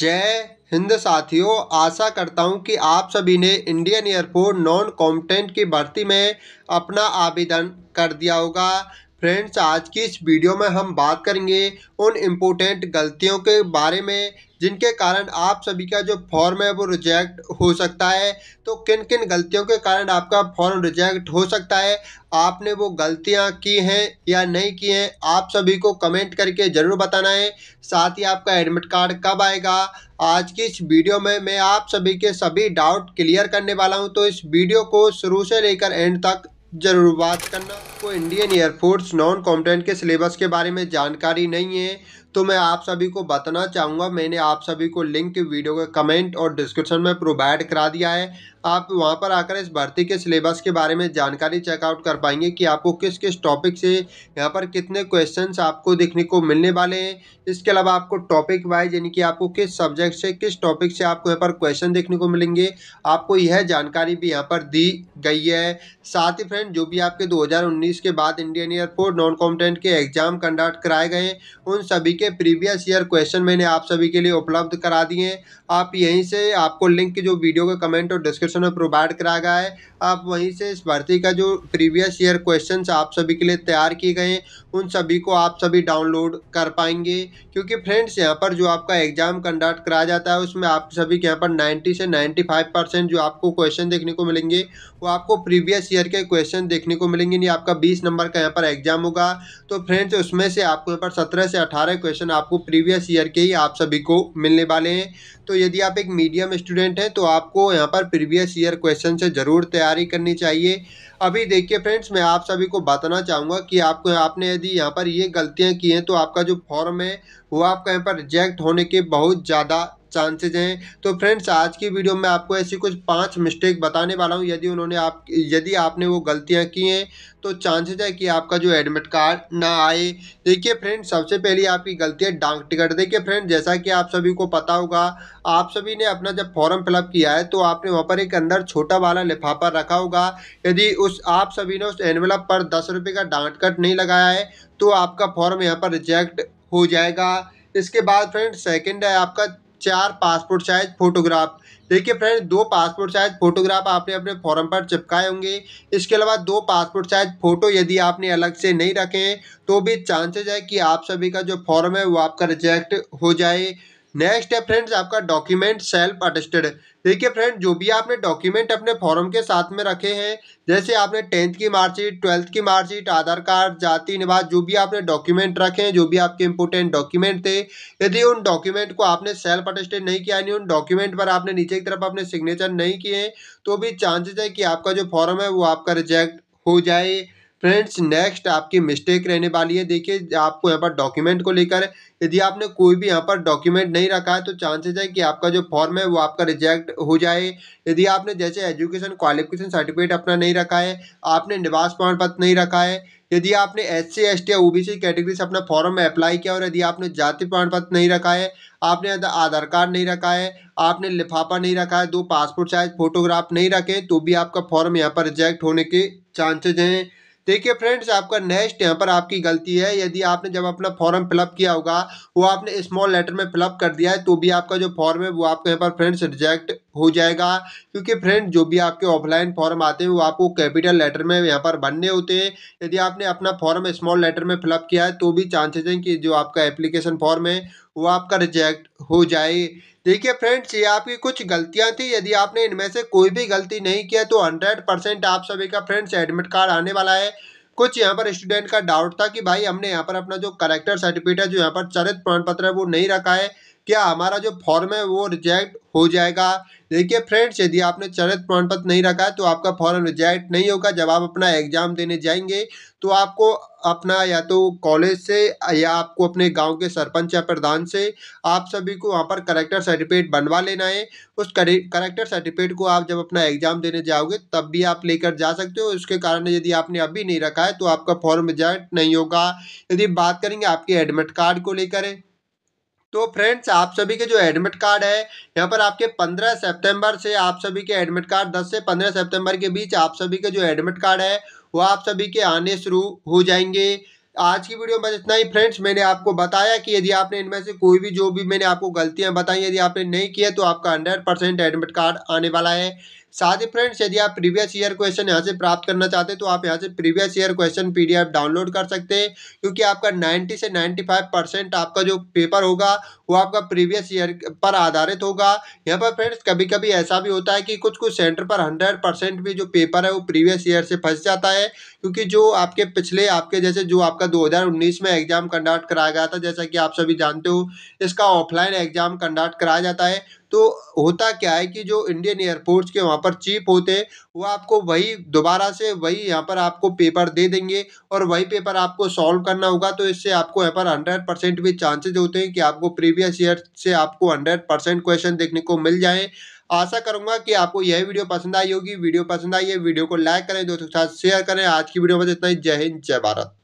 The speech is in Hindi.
जय हिंद साथियों आशा करता हूं कि आप सभी ने इंडियन एयरफोर्स नॉन कॉम्पिटेंट की भर्ती में अपना आवेदन कर दिया होगा फ्रेंड्स आज की इस वीडियो में हम बात करेंगे उन इम्पोर्टेंट गलतियों के बारे में जिनके कारण आप सभी का जो फॉर्म है वो रिजेक्ट हो सकता है तो किन किन गलतियों के कारण आपका फॉर्म रिजेक्ट हो सकता है आपने वो गलतियां की हैं या नहीं की हैं आप सभी को कमेंट करके ज़रूर बताना है साथ ही आपका एडमिट कार्ड कब आएगा आज की इस वीडियो में मैं आप सभी के सभी डाउट क्लियर करने वाला हूं तो इस वीडियो को शुरू से लेकर एंड तक जरूर बात करना आपको इंडियन एयरफोर्स नॉन कॉम्पिटेंट के सिलेबस के बारे में जानकारी नहीं है तो मैं आप सभी को बताना चाहूँगा मैंने आप सभी को लिंक वीडियो के कमेंट और डिस्क्रिप्शन में प्रोवाइड करा दिया है आप वहाँ पर आकर इस भर्ती के सिलेबस के बारे में जानकारी चेकआउट कर पाएंगे कि आपको किस किस टॉपिक से यहाँ पर कितने क्वेश्चंस आपको देखने को मिलने वाले हैं इसके अलावा आपको टॉपिक वाइज यानी कि आपको किस सब्जेक्ट से किस टॉपिक से आपको यहाँ पर क्वेश्चन देखने को मिलेंगे आपको यह जानकारी भी यहाँ पर दी गई है साथ ही फ्रेंड जो भी आपके 2019 के बाद इंडियन एयरफोर्स नॉन कॉम्पिटेंट के एग्जाम कंडक्ट कराए गए उन सभी के प्रीवियस ईयर क्वेश्चन मैंने आप सभी के लिए उपलब्ध करा दिए हैं आप यहीं से आपको लिंक जो वीडियो का कमेंट और डिस्क्रिप्शन में प्रोवाइड करा गया है आप वहीं से इस भर्ती का जो प्रीवियस ईयर क्वेश्चन आप सभी के लिए तैयार किए गए हैं उन सभी को आप सभी डाउनलोड कर पाएंगे क्योंकि फ्रेंड्स यहाँ पर जो आपका एग्जाम कंडक्ट कराया जाता है उसमें आप सभी के यहाँ पर नाइन्टी से नाइन्टी परसेंट जो आपको क्वेश्चन देखने को मिलेंगे वो आपको प्रीवियस ईयर के क्वेश्चन देखने को मिलेंगे नहीं आपका बीस नंबर का यहाँ पर एग्जाम होगा तो फ्रेंड्स उसमें से आपको यहाँ पर सत्रह से अठारह क्वेश्चन आपको प्रीवियस ईयर के ही आप सभी को मिलने वाले हैं तो यदि आप एक मीडियम स्टूडेंट हैं तो आपको यहाँ पर प्रीवियस ईयर क्वेश्चन से ज़रूर तैयारी करनी चाहिए अभी देखिए फ्रेंड्स मैं आप सभी को बताना चाहूँगा कि आपको आपने यदि यहाँ पर ये गलतियाँ की हैं तो आपका जो फॉर्म है वो आपका यहाँ पर रिजेक्ट होने के बहुत ज़्यादा चांसेज हैं तो फ्रेंड्स आज की वीडियो में आपको ऐसी कुछ पांच मिस्टेक बताने वाला हूं यदि उन्होंने आप यदि आपने वो गलतियां की हैं तो चांसेज है कि आपका जो एडमिट कार्ड ना आए देखिए फ्रेंड सबसे पहली आपकी गलती है डाक टिकट देखिए फ्रेंड जैसा कि आप सभी को पता होगा आप सभी ने अपना जब फॉर्म फिलअप किया है तो आपने वहाँ पर एक अंदर छोटा वाला लिफाफा रखा होगा यदि उस आप सभी ने उस एनवलप पर दस रुपये का डाक टिकट नहीं लगाया है तो आपका फॉर्म यहाँ पर रिजेक्ट हो जाएगा इसके बाद फ्रेंड सेकेंड है आपका चार पासपोर्ट साइज फोटोग्राफ देखिए फ्रेंड दो पासपोर्ट साइज फोटोग्राफ आपने अपने फॉर्म पर चिपकाए होंगे इसके अलावा दो पासपोर्ट साइज फ़ोटो यदि आपने अलग से नहीं रखे तो भी चांसेज है कि आप सभी का जो फॉर्म है वो आपका रिजेक्ट हो जाए नेक्स्ट है फ्रेंड्स आपका डॉक्यूमेंट सेल्फ अटेस्टेड देखिए फ्रेंड जो भी आपने डॉक्यूमेंट अपने फॉर्म के साथ में रखे हैं जैसे आपने टेंथ की मार्कशीट ट्वेल्थ की मार्कशीट आधार कार्ड जाति निवास जो भी आपने डॉक्यूमेंट रखे हैं जो भी आपके इंपोर्टेंट डॉक्यूमेंट थे यदि उन डॉक्यूमेंट को आपने सेल्फ अटेस्टेड नहीं किया यानी उन डॉक्यूमेंट पर आपने नीचे की तरफ अपने सिग्नेचर नहीं किए तो भी चांसेस है कि आपका जो फॉर्म है वो आपका रिजेक्ट हो जाए फ्रेंड्स नेक्स्ट आपकी मिस्टेक रहने वाली है देखिए आपको यहाँ पर डॉक्यूमेंट को लेकर यदि आपने कोई भी यहाँ पर डॉक्यूमेंट नहीं रखा है तो चांसेस है कि आपका जो फॉर्म है वो आपका रिजेक्ट हो जाए यदि आपने जैसे एजुकेशन क्वालिफिकेशन सर्टिफिकेट अपना नहीं रखा है आपने निवास प्रमाण पत्र नहीं रखा है यदि आपने एस सी एस टी या ओ बी सी कैटेगरी से अपना फॉर्म में अप्लाई किया और यदि आपने जाति प्रमाण पत्र नहीं रखा है आपने आधार कार्ड नहीं रखा है आपने लिफाफा नहीं रखा है दो पासपोर्ट साइज फोटोग्राफ नहीं रखे तो भी आपका फॉर्म यहाँ पर रिजेक्ट होने के चांसेज हैं देखिए फ्रेंड्स आपका नेक्स्ट यहाँ पर आपकी गलती है यदि आपने जब अपना फॉर्म फिलअप किया होगा वो आपने स्मॉल लेटर में फिलअप कर दिया है तो भी आपका जो फॉर्म है वो आपके यहाँ पर फ्रेंड्स रिजेक्ट हो जाएगा क्योंकि फ्रेंड जो भी आपके ऑफलाइन फॉर्म आते हैं वो आपको कैपिटल लेटर में यहाँ पर बनने होते हैं यदि आपने अपना फॉर्म स्मॉल लेटर में फिलअप किया है तो भी चांसेज हैं कि जो आपका एप्लीकेशन फॉर्म है वो आपका रिजेक्ट हो जाए देखिए फ्रेंड्स ये आपकी कुछ गलतियां थी यदि आपने इनमें से कोई भी गलती नहीं किया तो हंड्रेड परसेंट आप सभी का फ्रेंड्स एडमिट कार्ड आने वाला है कुछ यहाँ पर स्टूडेंट का डाउट था कि भाई हमने यहाँ पर अपना जो करेक्टर सर्टिफिकेट है जो यहाँ पर चरित्र प्रमाण पत्र है वो नहीं रखा है क्या हमारा जो फॉर्म है वो रिजेक्ट हो जाएगा देखिए फ्रेंड्स यदि आपने चरित प्रमाण पत्र नहीं रखा है तो आपका फॉर्म रिजेक्ट नहीं होगा जब आप अपना एग्ज़ाम देने जाएंगे तो आपको अपना या तो कॉलेज से या आपको अपने गांव के सरपंच या प्रधान से आप सभी को वहां पर करेक्टर सर्टिफिकेट बनवा लेना है उस करेक्टर सर्टिफिकेट को आप जब अपना एग्ज़ाम देने जाओगे तब भी आप लेकर जा सकते हो उसके कारण यदि आपने अभी नहीं रखा है तो आपका फॉर्म रिजेक्ट नहीं होगा यदि बात करेंगे आपके एडमिट कार्ड को लेकर तो फ्रेंड्स आप सभी के जो एडमिट कार्ड है यहाँ पर आपके 15 सितंबर से आप सभी के एडमिट कार्ड 10 से 15 सितंबर के बीच आप सभी के जो एडमिट कार्ड है वो आप सभी के आने शुरू हो जाएंगे आज की वीडियो में इतना ही फ्रेंड्स मैंने आपको बताया कि यदि आपने इनमें से कोई भी जो भी मैंने आपको गलतियां बताई यदि आपने नहीं किया तो आपका हंड्रेड परसेंट एडमिट कार्ड आने वाला है साथ ही फ्रेंड्स यदि आप प्रीवियस ईयर क्वेश्चन यहाँ से प्राप्त करना चाहते हैं तो आप यहाँ से previous year question PDF download कर सकते हैं क्योंकि आपका 90 से 95 परसेंट आपका जो पेपर होगा वो आपका प्रीवियस ईयर पर आधारित होगा यहाँ पर फ्रेंड्स कभी कभी ऐसा भी होता है कि कुछ कुछ सेंटर पर हंड्रेड परसेंट भी जो पेपर है वो प्रीवियस ईयर से फंस जाता है क्योंकि जो आपके पिछले आपके जैसे जो आपका 2019 में एग्जाम कंडक्ट कराया गया था जैसा कि आप सभी जानते हो इसका ऑफलाइन एग्जाम कंडक्ट कराया जाता है तो होता क्या है कि जो इंडियन एयरपोर्ट्स के वहाँ पर चीप होते हैं वो आपको वही दोबारा से वही यहाँ पर आपको पेपर दे देंगे और वही पेपर आपको सॉल्व करना होगा तो इससे आपको यहाँ पर हंड्रेड परसेंट भी चांसेज होते हैं कि आपको प्रीवियस ईयर से आपको हंड्रेड परसेंट क्वेश्चन देखने को मिल जाए आशा करूंगा कि आपको यह वीडियो पसंद आई होगी वीडियो पसंद आई है वीडियो को लाइक करें दोस्तों के साथ शेयर करें आज की वीडियो में इतना ही जय हिंद जय भारत